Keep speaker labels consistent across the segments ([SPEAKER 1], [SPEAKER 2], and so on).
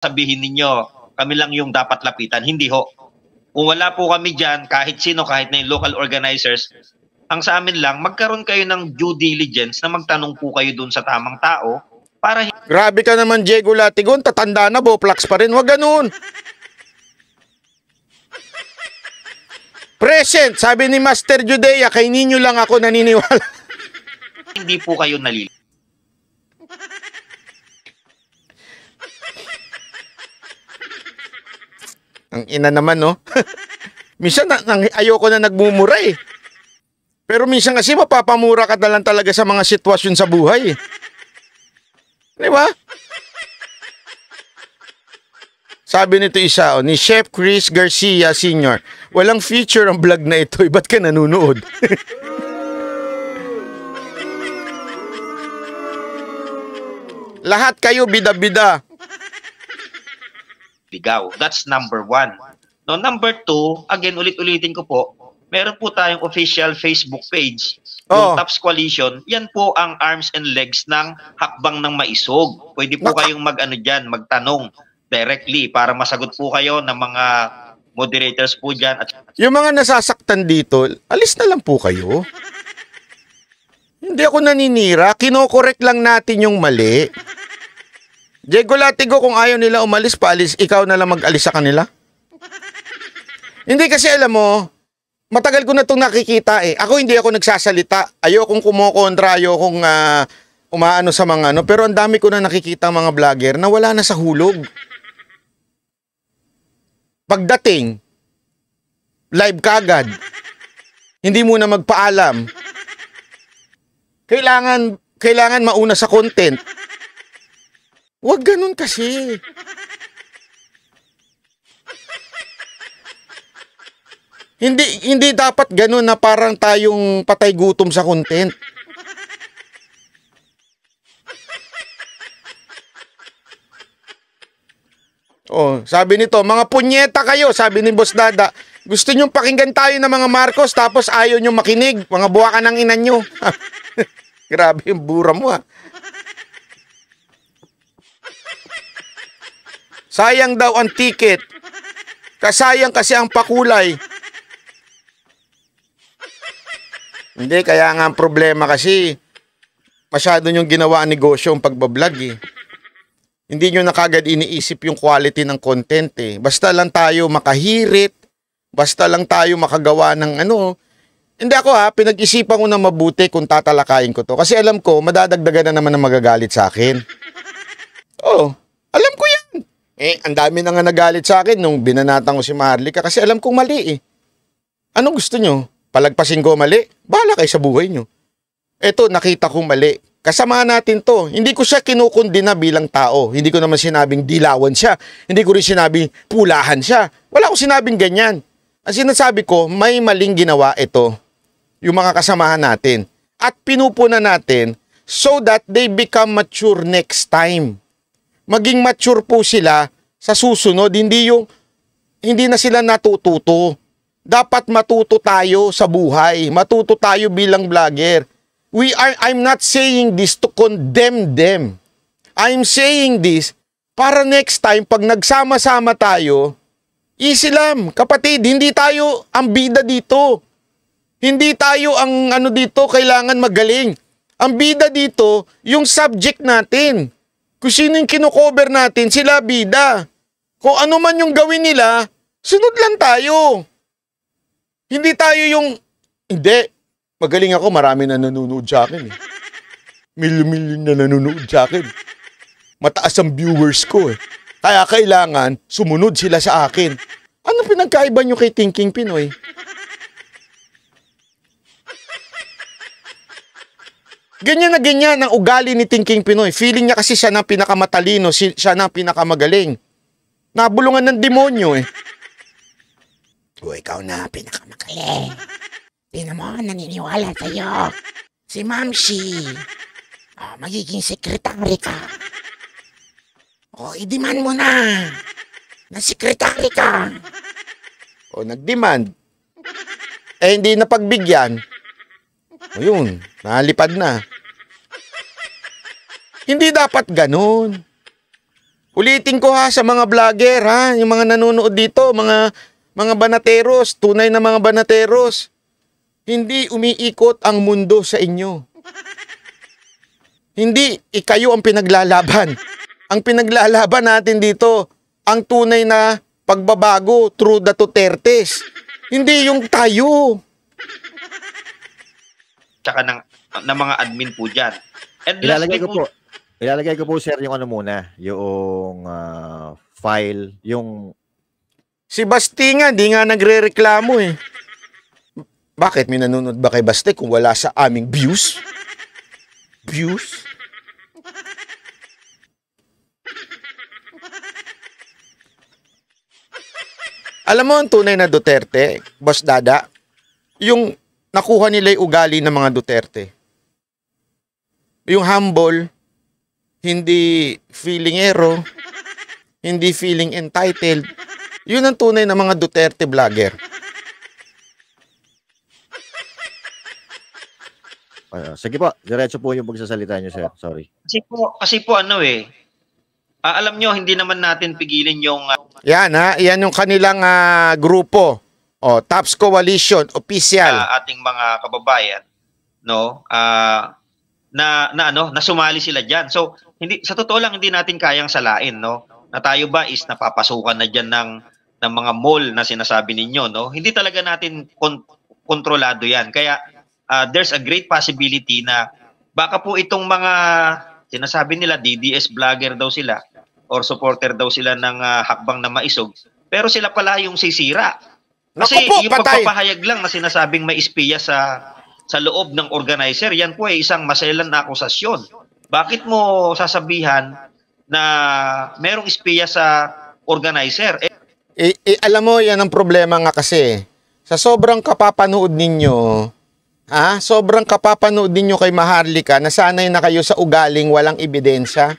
[SPEAKER 1] sabihin ninyo, kami lang yung dapat lapitan. Hindi ho. Kung wala po kami dyan, kahit sino, kahit na yung local organizers, ang sa amin lang, magkaroon kayo ng due diligence na magtanong po kayo dun sa tamang tao
[SPEAKER 2] para... Grabe ka naman, Diego Latigon. Tatanda na, Boplax pa rin. Huwag ganun. Present, sabi ni Master Judea, kay ninyo lang ako naniniwala.
[SPEAKER 1] Hindi po kayo nalilito.
[SPEAKER 2] Ang ina naman, no? minsan, na, na, ayoko na nagmumura eh. Pero minsan kasi mapapamura ka na lang talaga sa mga sitwasyon sa buhay. Di ba? Sabi nito isa, oh, ni Chef Chris Garcia Sr. Walang feature ang vlog na ito. Eh, ba't ka nanonood?
[SPEAKER 1] Lahat kayo bida-bida ligaw. That's number one. No, number two, again, ulit-ulitin ko po, meron po tayong official Facebook page. Oh. Yung Tops Coalition, yan po ang arms and legs ng hakbang ng maisog. Pwede po kayong mag-ano dyan, magtanong directly para masagot po kayo ng mga moderators po dyan. At...
[SPEAKER 2] Yung mga nasasaktan dito, alis na lang po kayo. Hindi ako naninira. Kinokorek lang natin yung mali. Diego Latigo, kung ayaw nila umalis, paalis, ikaw na lang mag-alis sa kanila. hindi kasi alam mo, matagal ko na itong nakikita eh. Ako hindi ako nagsasalita. Ayokong kumokontra, ayokong uh, umaano sa mga ano. Pero ang dami ko na nakikita mga vlogger na wala na sa hulog. Pagdating, live kagad. Hindi muna magpaalam. Kailangan, kailangan mauna sa content Huwag ganun kasi. hindi hindi dapat ganun na parang tayong patay gutom sa content. Oh, sabi nito, mga punyeta kayo, sabi ni Boss Dada. Gusto niyo pakinggan tayo ng mga Marcos tapos ayaw niyo makinig. Mga buwakan ng inan nyo. Grabe yung bura mo ah. Sayang daw ang ticket. Kasayang kasi ang pakulay. Hindi, kaya nga ang problema kasi masyado yung ginawa ang negosyo ang pagbablog eh. Hindi nyo nakagad iniisip yung quality ng content eh. Basta lang tayo makahirit, basta lang tayo makagawa ng ano. Hindi ako ha, pinag-isipan ko na mabuti kung tatalakayin ko to. Kasi alam ko, madadagdagan na naman ang magagalit sa akin. Oo, oh, alam ko eh, ang dami na nga nagalit sa akin nung binanatan ko si Maharlika kasi alam kong mali eh. Anong gusto nyo? Palagpasin ko mali? Bala kayo sa buhay nyo. Eto, nakita kong mali. Kasama natin to. Hindi ko siya na bilang tao. Hindi ko naman sinabing dilawan siya. Hindi ko rin sinabing pulahan siya. Wala akong sinabing ganyan. Ang sinasabi ko, may maling ginawa ito. Yung mga kasamahan natin. At pinupuna natin so that they become mature next time maging mature po sila sa susunod, hindi yung hindi na sila natututo. Dapat matuto tayo sa buhay, matuto tayo bilang vlogger. We are I'm not saying this to condemn them. I'm saying this para next time pag nagsama-sama tayo, easy lang, kapatid, hindi tayo ang bida dito. Hindi tayo ang ano dito kailangan magaling. Ang bida dito, yung subject natin kung sino yung kinukover natin, sila bida. Kung ano man yung gawin nila, sunod lang tayo. Hindi tayo yung, hindi, magaling ako, marami na nanonood sa akin eh. Milyon-milyon na nanonood sa akin. Mataas ang viewers ko eh. Kaya kailangan sumunod sila sa akin. Ano pinagkaiba nyo kay Thinking Pinoy? Ganyan na ganyan ang ugali ni Thinking Pinoy. Feeling niya kasi siya na pinakamatalino, siya na pinakamagaling. Nabulungan ng demonyo eh. O ikaw na pinakamagaling. Tinan mo, naniniwala sa'yo. Si Mamshi. Oh, magiging sekretary ka. O, i-demand mo na. Na sekretary ka. O, nag-demand. Eh, hindi na pagbigyan. Ayun, nalipad na. Hindi dapat ganun. Ulitin ko ha sa mga vlogger ha, yung mga nanonood dito, mga mga banateros, tunay na mga banateros. Hindi umiikot ang mundo sa inyo. Hindi ikayo ang pinaglalaban. Ang pinaglalaban natin dito, ang tunay na pagbabago through the Tertes. Hindi yung tayo
[SPEAKER 1] tsaka ng, ng mga admin po dyan. And
[SPEAKER 3] ilalagay ko po, ilalagay ko po sir yung ano muna, yung uh, file, yung Si Basti nga, di nga nagre-reklamo eh.
[SPEAKER 2] Bakit? May nanonood ba kay Basti kung wala sa aming views? Views? Alam mo ang tunay na Duterte, Boss Dada, yung nakuha nila yung ugali ng mga Duterte. Yung humble, hindi feeling ero, hindi feeling entitled. Yun ang tunay ng mga Duterte vlogger.
[SPEAKER 3] Uh, sige po, diretso po yung pagsasalita niyo, sir. Sorry. Kasi po, kasi po ano
[SPEAKER 1] eh, ah, alam nyo, hindi naman natin pigilin yung... Uh,
[SPEAKER 2] yan ha, yan yung kanilang uh, grupo o, oh, TAPS Coalition, official. Uh,
[SPEAKER 1] ating mga kababayan, no, uh, na, na, ano, na sumali sila diyan So, hindi, sa totoo lang, hindi natin kayang salain, no? Na tayo ba is napapasukan na diyan ng, ng mga mall na sinasabi ninyo, no? Hindi talaga natin kon- kontrolado yan. Kaya, uh, there's a great possibility na baka po itong mga sinasabi nila DDS vlogger daw sila or supporter daw sila ng uh, hakbang na maisog pero sila pala yung sisira
[SPEAKER 3] kasi po, yung pagpapahayag
[SPEAKER 1] lang na sinasabing may espiya sa sa loob ng organizer, yan po ay isang maselan na akusasyon. Bakit mo sasabihan na merong espiya sa organizer? Eh,
[SPEAKER 2] eh, eh, alam mo, yan ang problema nga kasi. Sa sobrang kapapanood ninyo, ah, sobrang kapapanood ninyo kay Maharlika na sanay na kayo sa ugaling walang ebidensya.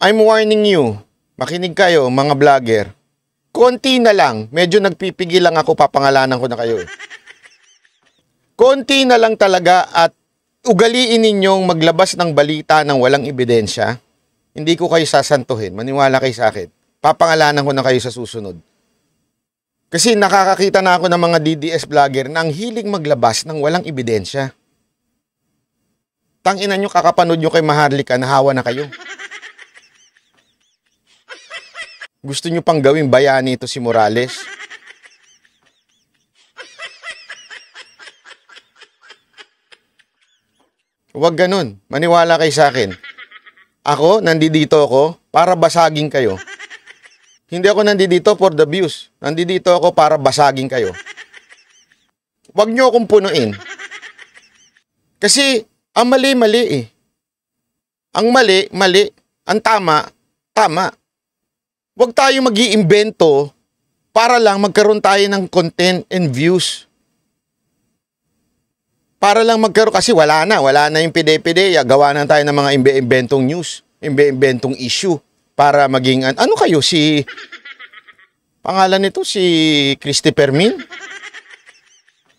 [SPEAKER 2] I'm warning you, makinig kayo mga vlogger. Konti na lang, medyo nagpipigil lang ako, papangalanan ko na kayo Konti na lang talaga at ugaliin ninyong maglabas ng balita ng walang ebidensya. Hindi ko kayo sasantuhin, maniwala kayo sa akin. Papangalanan ko na kayo sa susunod. Kasi nakakakita na ako ng mga DDS vlogger na ang hiling maglabas ng walang ebidensya. Tanginan nyo kakapanood nyo kay Maharlika, nahawa na kayo. Gusto nyo pang gawing bayani ito si Morales? Huwag ganun. Maniwala kay sa akin. Ako, nandito ako para basagin kayo. Hindi ako nandito for the views. Nandito ako para basagin kayo. Huwag nyo akong punuin. Kasi, ang mali, mali eh. Ang mali, mali. Ang tama, tama. Huwag tayong mag iimbento para lang magkaroon tayo ng content and views. Para lang magkaroon, kasi wala na, wala na yung pide-pideya, gawa na tayo ng mga imbe-imbentong news, imbe-imbentong issue para maging, ano kayo, si, pangalan nito, si Christy Permin?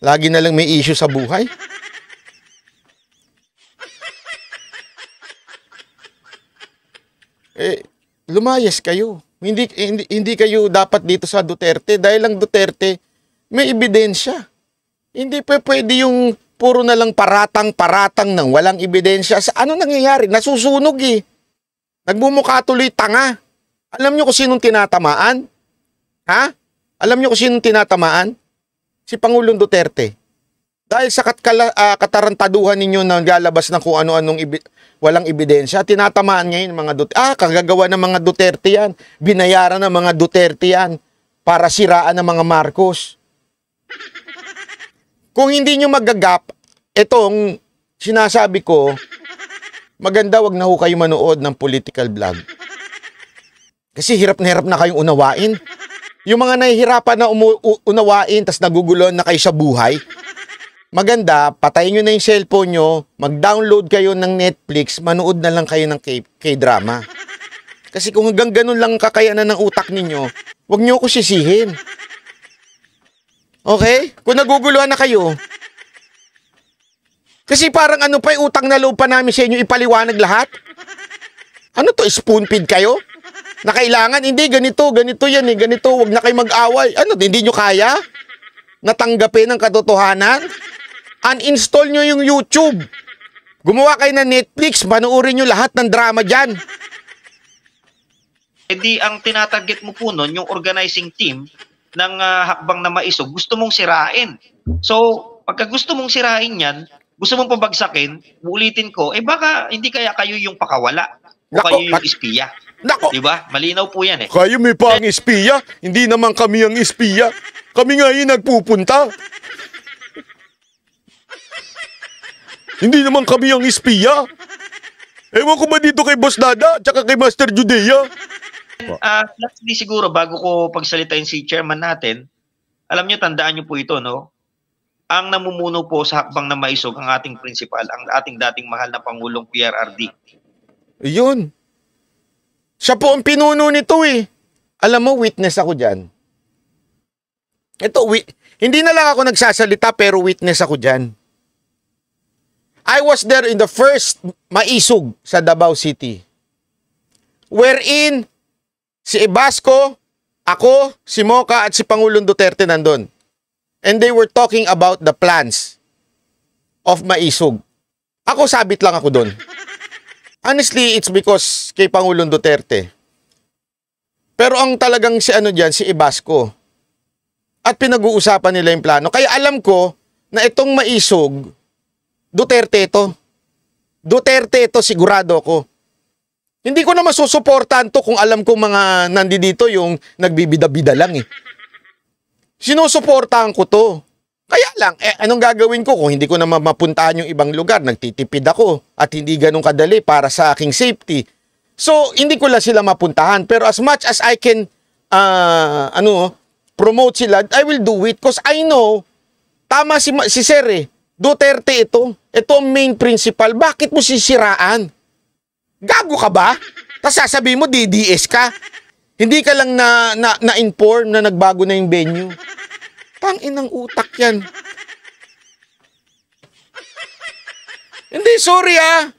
[SPEAKER 2] Lagi na lang may issue sa buhay. Eh, lumayas kayo. Hindi, hindi, hindi kayo dapat dito sa Duterte dahil lang Duterte may ebidensya. Hindi pa pwede yung puro na lang paratang-paratang nang walang ebidensya. Sa ano nangyayari? Nasusunog eh. Nagmumukha tuloy tanga. Alam nyo kung sinong tinatamaan? Ha? Alam nyo kung sinong tinatamaan? Si Pangulong Duterte. Dahil sa katkala, uh, katarantaduhan ninyo na lalabas ng kung ano-anong walang ebidensya. Tinatamaan ngayon mga Duterte. Ah, kagagawa ng mga Duterte yan. Binayaran ng mga Duterte yan para siraan ng mga Marcos. Kung hindi nyo magagap, itong sinasabi ko, maganda wag na ho kayo manood ng political vlog. Kasi hirap na hirap na kayong unawain. Yung mga nahihirapan na umu- unawain, tas nagugulo na kayo sa buhay, maganda, patayin nyo na yung cellphone nyo, mag-download kayo ng Netflix, manood na lang kayo ng K-drama. Kasi kung hanggang ganun lang kakayanan ng utak ninyo, wag nyo ko sisihin. Okay? Kung naguguluhan na kayo. Kasi parang ano pa yung utang na loob pa namin sa inyo, ipaliwanag lahat? Ano to, spoon feed kayo? Na kailangan, hindi, ganito, ganito yan eh, ganito, wag na kayo mag-away. Ano, hindi nyo kaya? Natanggapin ang katotohanan? uninstall nyo yung YouTube. Gumawa kayo ng Netflix, panuorin nyo lahat ng drama dyan.
[SPEAKER 1] E di, ang tinatarget mo po nun, yung organizing team ng uh, hakbang na maisog, gusto mong sirain. So, pagka gusto mong sirain yan, gusto mong pabagsakin, ulitin ko, eh baka hindi kaya kayo yung pakawala o Nako, kayo yung ispiya. Nako. 'Di ba? Malinaw po 'yan eh.
[SPEAKER 2] Kayo may pang ispiya, hindi naman kami ang ispiya. Kami nga 'yung nagpupunta. Hindi naman kami ang espiya. Ewan ko ba dito kay Boss Dada at kay Master Judea?
[SPEAKER 1] Uh, lastly siguro, bago ko pagsalitain si chairman natin, alam niyo, tandaan niyo po ito, no? Ang namumuno po sa hakbang na maisog ang ating principal, ang ating dating mahal na Pangulong PRRD.
[SPEAKER 2] Yun. Siya po ang pinuno nito eh. Alam mo, witness ako dyan. Ito, wi- hindi na lang ako nagsasalita pero witness ako dyan. I was there in the first maisog sa Davao City. Wherein, si Ibasco, ako, si Moka at si Pangulong Duterte nandun. And they were talking about the plans of maisog. Ako sabit lang ako doon. Honestly, it's because kay Pangulong Duterte. Pero ang talagang si ano diyan si Ibasco. At pinag-uusapan nila yung plano. Kaya alam ko na itong maisog Duterte ito. Duterte ito sigurado ako. Hindi ko na masusuportahan to kung alam ko mga nandito yung nagbibida-bida lang eh. Sinusuportahan ko to. Kaya lang, eh, anong gagawin ko kung hindi ko na mapuntahan yung ibang lugar? Nagtitipid ako at hindi ganun kadali para sa aking safety. So, hindi ko lang sila mapuntahan. Pero as much as I can, uh, ano, promote sila, I will do it. Because I know, tama si, si Sir eh, Duterte ito. Ito ang main principal. Bakit mo sisiraan? Gago ka ba? Tapos sasabihin mo, DDS ka. Hindi ka lang na, na, na-inform na nagbago na yung venue. Tanginang utak yan. Hindi, sorry ah.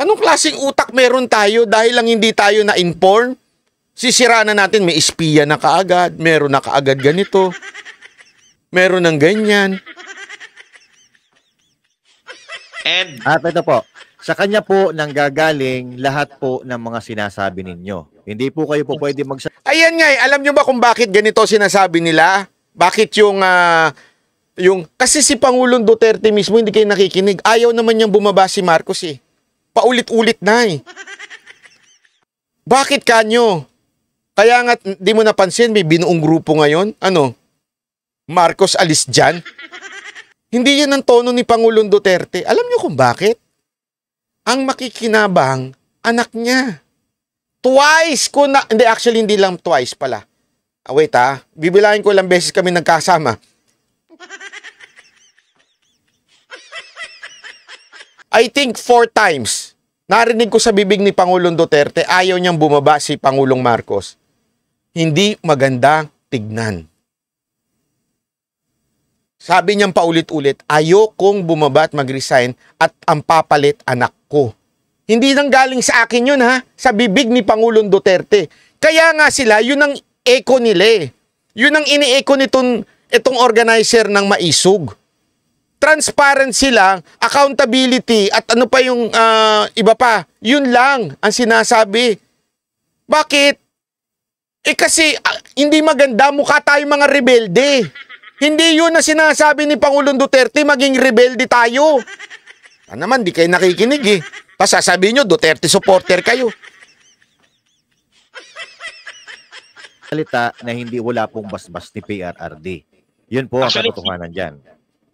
[SPEAKER 2] Anong klaseng utak meron tayo dahil lang hindi tayo na-inform? Sisira na natin, may espiya na kaagad, meron na kaagad ganito,
[SPEAKER 3] meron ng ganyan. And At ito po, sa kanya po nang gagaling lahat po ng mga sinasabi ninyo. Hindi po kayo po pwede mag
[SPEAKER 2] Ayan nga, eh, alam niyo ba kung bakit
[SPEAKER 3] ganito sinasabi nila? Bakit
[SPEAKER 2] yung uh, yung kasi si Pangulong Duterte mismo hindi kayo nakikinig. Ayaw naman niyang bumaba si Marcos eh. Paulit-ulit na eh. Bakit kanyo? Kaya nga, di mo napansin, may binuong grupo ngayon. Ano? Marcos alis dyan? Hindi yan ang tono ni Pangulong Duterte. Alam niyo kung bakit? Ang makikinabang, anak niya. Twice ko na, hindi actually hindi lang twice pala. Ah, wait ah, bibilangin ko ilang beses kami nagkasama. I think four times, narinig ko sa bibig ni Pangulong Duterte, ayaw niyang bumaba si Pangulong Marcos. Hindi maganda tignan. Sabi niyang paulit-ulit, ayokong bumaba at mag-resign at ang papalit anak ko. Hindi nang galing sa akin yun ha, sa bibig ni Pangulong Duterte. Kaya nga sila, yun ang echo nila eh. Yun ang ini echo nitong itong organizer ng maisug. Transparent sila, accountability at ano pa yung uh, iba pa. Yun lang ang sinasabi. Bakit? Eh kasi uh, hindi maganda mukha tayong mga rebelde. Hindi yun na sinasabi ni Pangulong Duterte, maging rebelde tayo. Ah, naman, di kayo
[SPEAKER 3] nakikinig eh. Tapos sasabihin nyo, Duterte supporter kayo. Salita na hindi wala pong basbas ni PRRD. Yun po ang katotohanan dyan.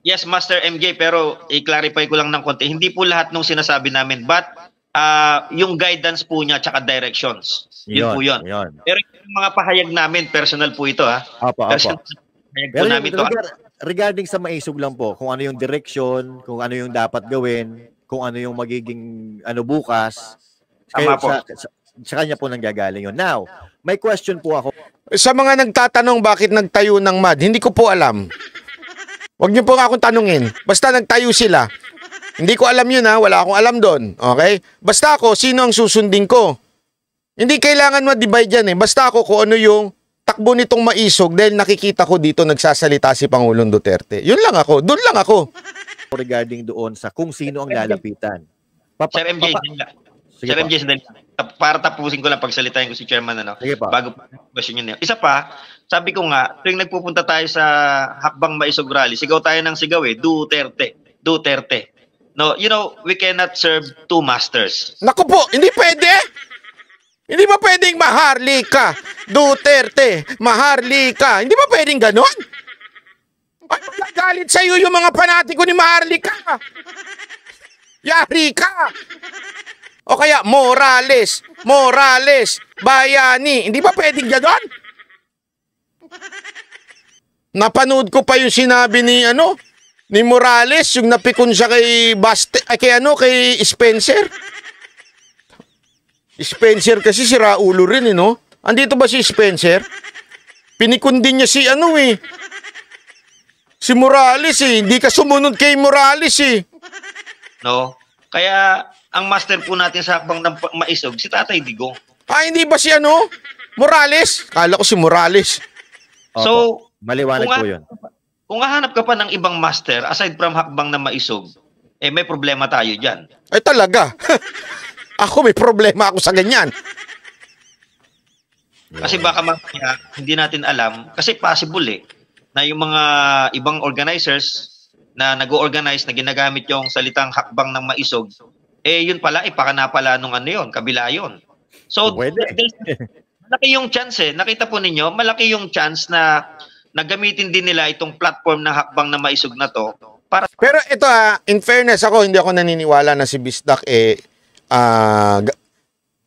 [SPEAKER 1] Yes, Master MJ, pero i-clarify ko lang ng konti. Hindi po lahat ng sinasabi namin, but uh, yung guidance po niya tsaka directions.
[SPEAKER 3] Yun, yun po yun. yun.
[SPEAKER 1] Pero yung mga pahayag namin, personal po ito ha.
[SPEAKER 3] Ah. Opo, personal opo pero namin to. regarding sa maisog lang po, kung ano yung direction, kung ano yung dapat gawin, kung ano yung magiging ano bukas. Tama po. Sa, sa, sa kanya po nanggagaling yun. Now, may question po ako. Sa mga nagtatanong bakit nagtayo ng MAD, hindi ko po alam.
[SPEAKER 2] Huwag niyo po akong tanungin. Basta nagtayo sila. Hindi ko alam yun ha, wala akong alam doon. Okay? Basta ako, sino ang susundin ko? Hindi kailangan mag divide yan eh. Basta ako kung ano yung takbo nitong maisog dahil nakikita ko dito nagsasalita
[SPEAKER 3] si Pangulong Duterte. Yun lang ako. Doon lang ako. Regarding doon sa kung sino ang lalapitan.
[SPEAKER 1] Papa, Sir MJ, papa. Sige Sir pa. MJ, Para tapusin ko lang pagsalitain ko si Chairman ano, Sige pa. bago question yun. Eh. Isa pa, sabi ko nga, tuwing nagpupunta tayo sa Hakbang Maisog Rally, sigaw tayo ng sigaw eh, Duterte, Duterte. No, you know, we cannot serve two masters.
[SPEAKER 2] Naku po, hindi pwede! Hindi ba pwedeng maharlika? Duterte, maharlika. Hindi ba pwedeng ganon? Ba't nagalit sa'yo yung mga panatiko ni Maharlika? Yari ka! O kaya Morales, Morales, Bayani. Hindi ba pwedeng ganon? Napanood ko pa yung sinabi ni ano, ni Morales, yung napikon siya kay Baste, ay, kay ano, kay Spencer. Spencer kasi si Raulo rin eh, no? Andito ba si Spencer? Pinikundin niya si ano eh. Si Morales eh. Hindi ka sumunod kay Morales eh.
[SPEAKER 1] No. Kaya ang master po natin sa hakbang ng maisog, si Tatay Digong.
[SPEAKER 2] Ah, hindi ba si ano? Morales? Kala ko si Morales. Opo. So, maliwanag po yun.
[SPEAKER 1] Kung hahanap ka pa ng ibang master, aside from hakbang na maisog, eh may problema tayo dyan.
[SPEAKER 2] Ay talaga? Ako may problema ako sa ganyan.
[SPEAKER 1] Kasi baka mamaya hindi natin alam kasi possible eh na yung mga ibang organizers na nag-organize na ginagamit yung salitang hakbang ng maisog eh yun pala ipakana eh, pala nung ano yun, kabila yun. So malaki yung chance eh. Nakita po ninyo, malaki yung chance na nagamitin din nila itong platform ng hakbang na maisog na to
[SPEAKER 2] para Pero ito ah, in fairness ako, hindi ako naniniwala na si Bisdak eh uh,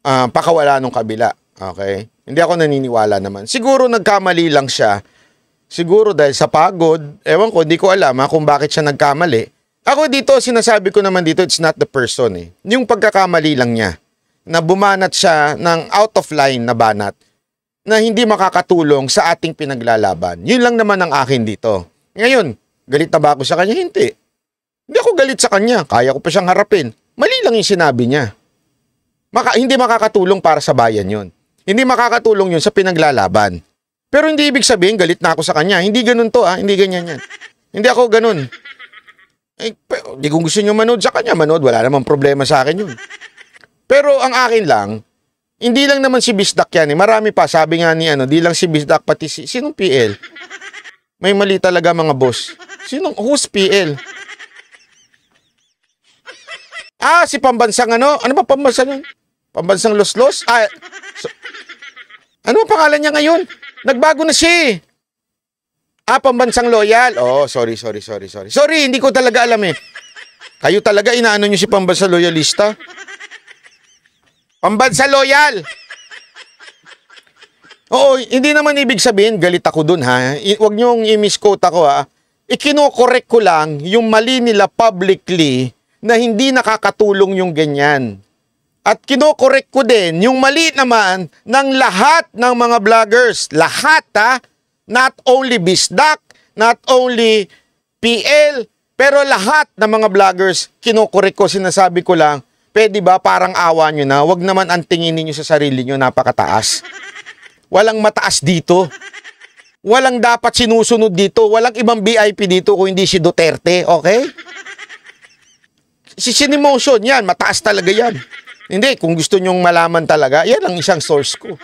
[SPEAKER 2] uh, pakawala nung kabila. Okay? Hindi ako naniniwala naman. Siguro nagkamali lang siya. Siguro dahil sa pagod, ewan ko, hindi ko alam ha, ah, kung bakit siya nagkamali. Ako dito, sinasabi ko naman dito, it's not the person eh. Yung pagkakamali lang niya na bumanat siya ng out of line na banat na hindi makakatulong sa ating pinaglalaban. Yun lang naman ang akin dito. Ngayon, galit na ba ako sa kanya? Hindi. Hindi ako galit sa kanya. Kaya ko pa siyang harapin mali lang yung sinabi niya. Maka, hindi makakatulong para sa bayan yon. Hindi makakatulong yun sa pinaglalaban. Pero hindi ibig sabihin galit na ako sa kanya. Hindi ganun to ah, hindi ganyan yan. Hindi ako ganun. Eh, di kung gusto nyo manood sa kanya, manood. Wala namang problema sa akin yun. Pero ang akin lang, hindi lang naman si Bisdak yan eh. Marami pa, sabi nga ni ano, di lang si Bisdak, pati si, sinong PL? May mali talaga mga boss. Sinong, who's PL? Ah, si pambansang ano? Ano ba pambansang? Pambansang Loslos? Ah, so, ano ang pangalan niya ngayon? Nagbago na siya eh. Ah, pambansang loyal. Oh, sorry, sorry, sorry, sorry. Sorry, hindi ko talaga alam eh. Kayo talaga inaano niyo si pambansa loyalista? Pambansa loyal! Oo, hindi naman ibig sabihin, galit ako dun ha. I- huwag niyong i-misquote ako ha. Ikinokorek ko lang yung mali nila publicly na hindi nakakatulong yung ganyan. At kinokorek ko din yung mali naman ng lahat ng mga vloggers. Lahat ha. Not only Bisdak, not only PL, pero lahat ng mga vloggers, kinokorek ko, sinasabi ko lang, pwede ba parang awa nyo na, wag naman ang tinginin nyo sa sarili nyo, napakataas. Walang mataas dito. Walang dapat sinusunod dito. Walang ibang VIP dito kung hindi si Duterte, okay? si Cinemotion, yan, mataas talaga yan. Hindi, kung gusto nyong malaman talaga, yan ang isang source ko.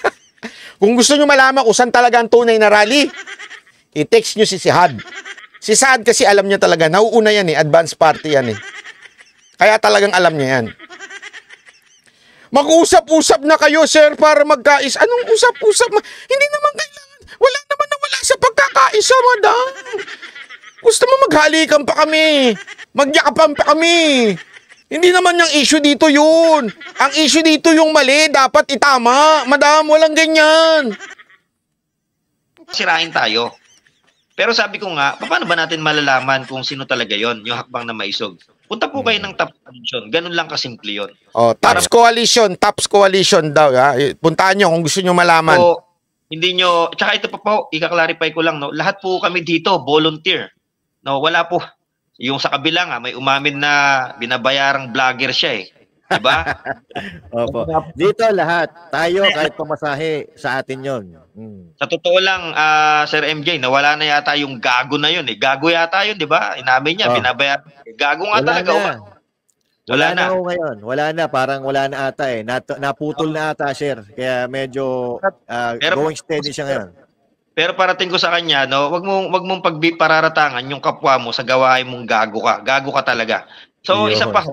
[SPEAKER 2] kung gusto nyo malaman kung saan talaga ang tunay na rally, i-text nyo si Sihad. Si Sihad kasi alam niya talaga, nauuna yan eh, advance party yan eh. Kaya talagang alam niya yan. Mag-usap-usap na kayo, sir, para magkais. Anong usap-usap? Hindi naman kailangan. Wala naman na wala sa pagkakaisa, madam. Gusto mo maghalikan pa kami. Magyakapan pa kami. Hindi naman yung issue dito yun. Ang issue dito yung mali, dapat itama. Madam, walang ganyan.
[SPEAKER 1] Sirain tayo. Pero sabi ko nga, paano ba natin malalaman kung sino talaga yon yung hakbang na maisog? Punta po kayo hmm. ng top coalition. Ganun lang kasimple yon.
[SPEAKER 2] Oh, tops Para... coalition, tops coalition daw. Ha? Eh, Puntaan nyo kung gusto nyo malaman. So,
[SPEAKER 1] hindi nyo, tsaka ito pa po, ikaklarify ko lang, no? lahat po kami dito, volunteer. No, wala po, yung sa kabila nga, may umamin na binabayarang vlogger siya eh. Diba?
[SPEAKER 3] Opo. Dito lahat. Tayo, kahit pamasahe, sa atin yon. Hmm.
[SPEAKER 1] Sa totoo lang, uh, Sir MJ, nawala na yata yung gago na yun. Eh. Gago yata yun, di ba? Inamin niya, oh. binabayar. Gago nga wala talaga. Na. Oh. Wala, wala na.
[SPEAKER 3] Wala na ngayon. Wala na. Parang wala na ata eh. Nat- naputol oh. na ata, Sir. Kaya medyo uh, Pero, ah, going steady siya ngayon.
[SPEAKER 1] Pero parating ko sa kanya, no, wag mong wag mong pagpararatangan yung kapwa mo sa gawain mong gago ka. Gago ka talaga. So, Yo. isa pa ho.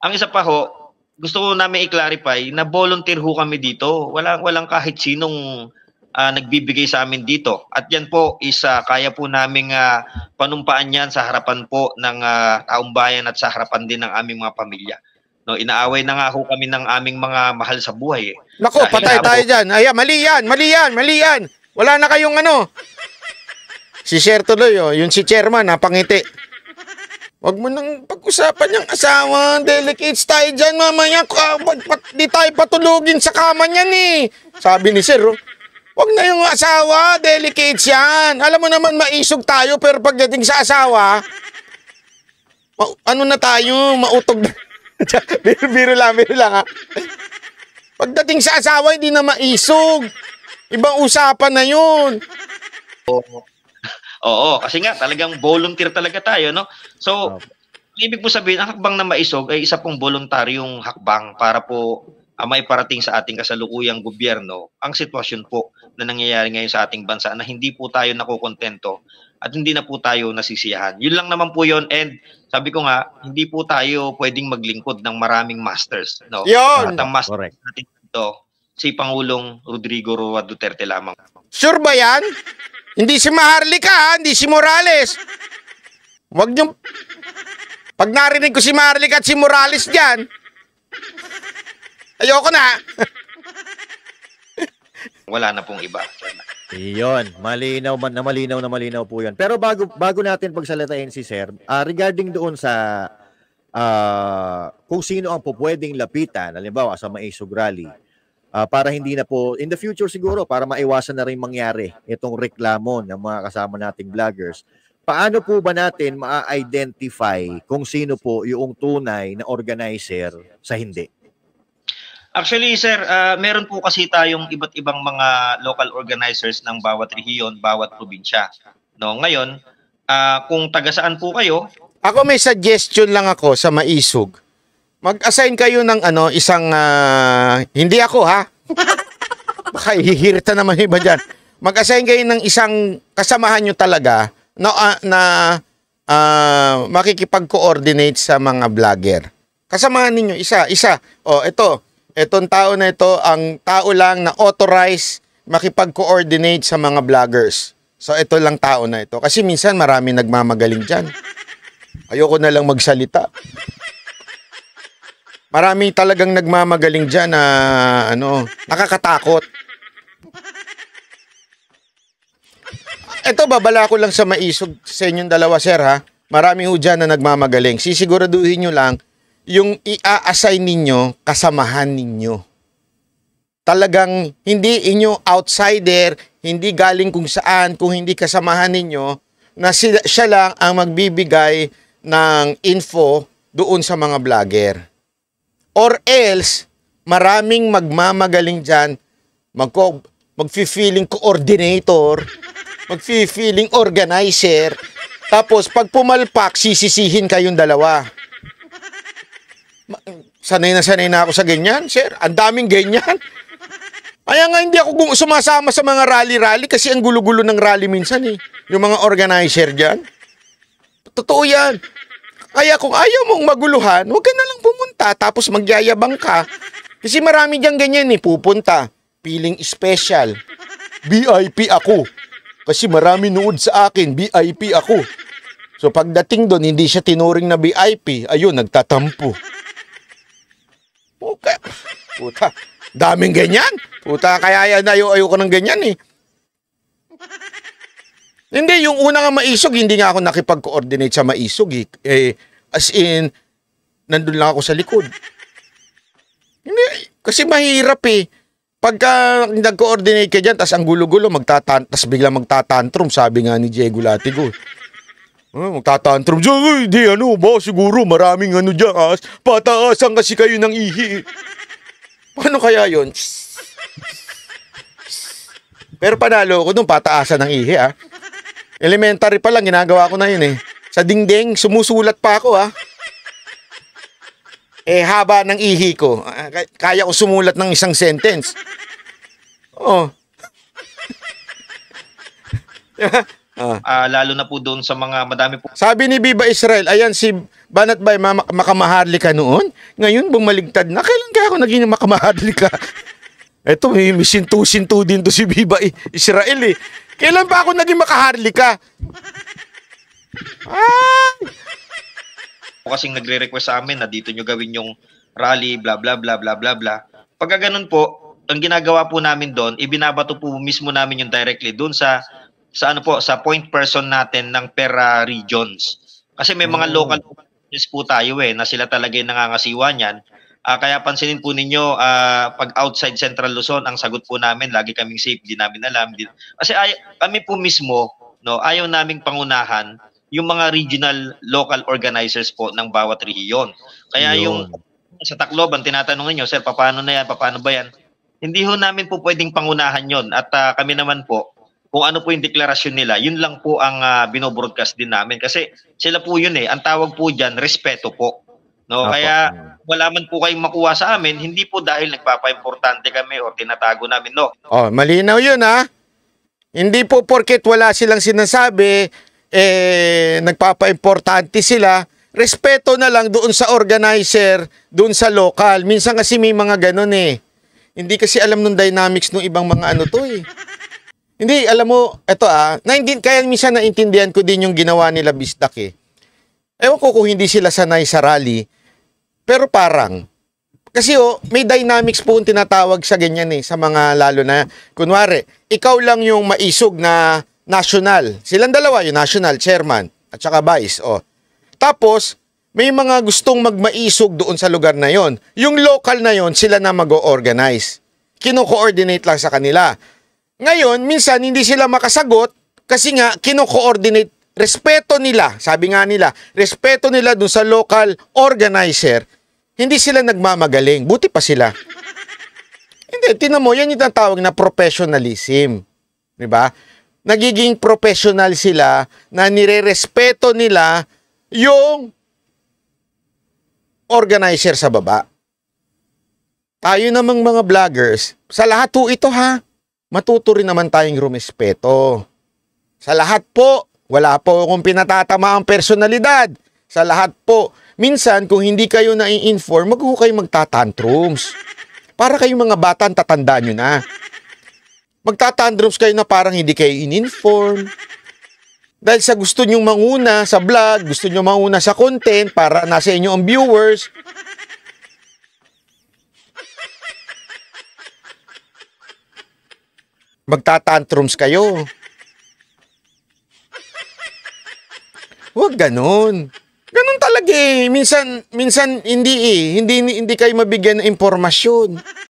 [SPEAKER 1] ang isa pa ho, gusto ko namin i-clarify na volunteer ho kami dito. Walang walang kahit sinong uh, nagbibigay sa amin dito. At yan po isa uh, kaya po naming uh, panumpaan yan sa harapan po ng uh, taong bayan at sa harapan din ng aming mga pamilya. No, inaaway na nga ho kami ng aming mga mahal sa buhay. Nako, patay
[SPEAKER 2] tayo po, dyan. Ayan, mali yan, mali yan, mali yan. Wala na kayong ano. Si Sir tuloy, oh, yung si Chairman, napangiti. Ah, Huwag mo nang pag-usapan yung asawa. Delicates tayo dyan mamaya. Ah, di tayo patulugin sa kama niyan eh. Sabi ni Sir, oh. Huwag na yung asawa, delicates yan. Alam mo naman, maisog tayo, pero pagdating sa asawa, ma- ano na tayo, mautog na. biro, biro lang, biro lang ha. Ah. Pagdating sa asawa, hindi na maisog. Ibang usapan na yun.
[SPEAKER 3] Oo.
[SPEAKER 1] Oo, kasi nga talagang volunteer talaga tayo, no? So, okay. ibig po sabihin, ang hakbang na maisog ay isa pong voluntaryong hakbang para po uh, ah, may parating sa ating kasalukuyang gobyerno ang sitwasyon po na nangyayari ngayon sa ating bansa na hindi po tayo nakukontento at hindi na po tayo nasisiyahan. Yun lang naman po yun and sabi ko nga, hindi po tayo pwedeng maglingkod ng maraming masters. No? Yun! At ang masters natin ito si Pangulong Rodrigo Roa Duterte lamang.
[SPEAKER 2] Sure ba yan? Hindi si Maharlika, hindi si Morales. Wag niyong... Pag narinig ko si Maharlika at si Morales dyan, ayoko na.
[SPEAKER 1] Wala na pong iba.
[SPEAKER 3] Iyon, malinaw man na malinaw na malinaw po 'yan. Pero bago bago natin pagsalatayin si Sir, uh, regarding doon sa uh, kung sino ang pupwedeng lapitan, halimbawa sa Maisog Rally, uh, para hindi na po in the future siguro para maiwasan na rin mangyari itong reklamo ng mga kasama nating vloggers. Paano po ba natin ma-identify kung sino po yung tunay na organizer sa hindi?
[SPEAKER 1] Actually, sir, uh, meron po kasi tayong iba't ibang mga local organizers ng bawat rehiyon, bawat probinsya. No, ngayon, uh, kung taga saan po kayo?
[SPEAKER 2] Ako may suggestion lang ako sa Maisog. Mag-assign kayo ng ano, isang, uh, hindi ako ha, baka hihirta naman iba diyan. Mag-assign kayo ng isang kasamahan niyo talaga na, uh, na uh, makikipag-coordinate sa mga vlogger. Kasamahan ninyo, isa, isa. oh, ito, Etong tao na ito, ang tao lang na authorized makipag-coordinate sa mga vloggers. So, ito lang tao na ito. Kasi minsan marami nagmamagaling diyan. Ayoko na lang magsalita. Marami talagang nagmamagaling diyan na ano, nakakatakot. Ito, babala ko lang sa maisog sa inyong dalawa, sir, ha? Marami ho dyan na nagmamagaling. Sisiguraduhin nyo lang, yung i-assign ninyo, kasamahan ninyo. Talagang hindi inyo outsider, hindi galing kung saan, kung hindi kasamahan ninyo, na siya lang ang magbibigay ng info doon sa mga vlogger. Or else, maraming magmamagaling dyan, magko, magfi-feeling coordinator, magfi-feeling organizer, tapos pag pumalpak, sisisihin kayong dalawa. Sanay na sanay na ako sa ganyan, sir. Ang daming ganyan. Kaya nga hindi ako sumasama sa mga rally-rally kasi ang gulo-gulo ng rally minsan eh. Yung mga organizer dyan. Totoo yan. Kaya kung ayaw mong maguluhan, huwag ka na lang pumunta bata tapos magyayabang ka. Kasi marami diyang ganyan eh, pupunta. Feeling special. VIP ako. Kasi marami nood sa akin, VIP ako. So pagdating doon, hindi siya tinuring na VIP. Ayun, nagtatampo. Okay. Puta, daming ganyan. Puta, kaya yan, ayo, ayoko ng ganyan eh. Hindi, yung una nga maisog, hindi nga ako nakipag-coordinate sa maisog eh. eh as in, nandun lang ako sa likod. Hindi, kasi mahirap eh. Pagka nag-coordinate ka dyan, tas ang gulo-gulo, magtatan tas bigla magtatantrum, sabi nga ni Diego Latigo. Uh, magtatantrum dyan, di ano ba, siguro maraming ano dyan, as, pataasan kasi kayo ng ihi. Paano kaya yon? Pero panalo ko nung pataasan ng ihi, ah. Elementary pa lang, ginagawa ko na yun, eh. Sa dingding, sumusulat pa ako, ah eh, haba ng ihi ko. Ah, kaya ko sumulat ng isang sentence. Oo. Oh.
[SPEAKER 1] Ah. Uh, lalo na po doon sa mga madami po.
[SPEAKER 2] Sabi ni Biba Israel, ayan si Banat Bay mak makamahali noon. Ngayon bumaligtad na. Kailan kaya ako naging makamaharlika? ka? Eto, may, sintu-sintu din to si Biba Israel eh. Kailan pa ako naging makaharlika?
[SPEAKER 3] Ah!
[SPEAKER 1] kasing nagre-request sa amin na dito nyo gawin yung rally, bla bla bla bla bla bla. Pagka ganun po, ang ginagawa po namin doon, ibinabato po mismo namin yung directly doon sa sa ano po, sa point person natin ng pera regions. Kasi may mga oh. local business po tayo eh, na sila talaga yung nangangasiwa niyan. Uh, kaya pansinin po ninyo, uh, pag outside Central Luzon, ang sagot po namin, lagi kaming safe, di namin alam. Di, kasi ay, kami po mismo, no, ayaw naming pangunahan yung mga regional local organizers po ng bawat rehiyon. Kaya Yun. yung sa Tacloban, tinatanong niyo, sir, paano na yan, paano ba yan? Hindi ho namin po pwedeng pangunahan yon at uh, kami naman po, kung ano po yung deklarasyon nila, yun lang po ang uh, binobroadcast din namin. Kasi sila po yun eh, ang tawag po dyan, respeto po. No, Apo. kaya wala man po kayong makuha sa amin, hindi po dahil nagpapa-importante kami o tinatago namin, no.
[SPEAKER 2] Oh, malinaw 'yun ha. Ah. Hindi po porket wala silang sinasabi, eh, nagpapaimportante sila, respeto na lang doon sa organizer, doon sa local. Minsan kasi may mga ganun eh. Hindi kasi alam nung dynamics ng ibang mga ano to eh. Hindi, alam mo, eto ah, na hindi, kaya minsan naintindihan ko din yung ginawa nila Bistak eh. Ewan ko kung hindi sila sanay sa rally, pero parang, kasi oh, may dynamics po yung tinatawag sa ganyan eh, sa mga lalo na, kunwari, ikaw lang yung maisog na national. Silang dalawa, yung national chairman at saka vice. Oh. Tapos, may mga gustong magmaisog doon sa lugar na yon. Yung local na yon, sila na mag-organize. Kino-coordinate lang sa kanila. Ngayon, minsan hindi sila makasagot kasi nga kino-coordinate respeto nila, sabi nga nila, respeto nila doon sa local organizer, hindi sila nagmamagaling. Buti pa sila. hindi, tinan mo, yan yung tawag na professionalism. Diba? nagiging professional sila na nirerespeto nila yung organizer sa baba. Tayo namang mga vloggers, sa lahat po ito ha, matuto rin naman tayong rumespeto. Sa lahat po, wala po akong pinatatama ang personalidad. Sa lahat po, minsan kung hindi kayo nai-inform, mag kayo magtatantrums. Para kayong mga bata, tatandaan nyo na magtatandroms kayo na parang hindi kayo in-inform. Dahil sa gusto nyong manguna sa vlog, gusto nyong manguna sa content para nasa inyo ang viewers. Magtatantrums kayo. Huwag ganun. Ganun talaga eh. Minsan, minsan
[SPEAKER 3] hindi eh. Hindi, hindi kayo mabigyan ng impormasyon.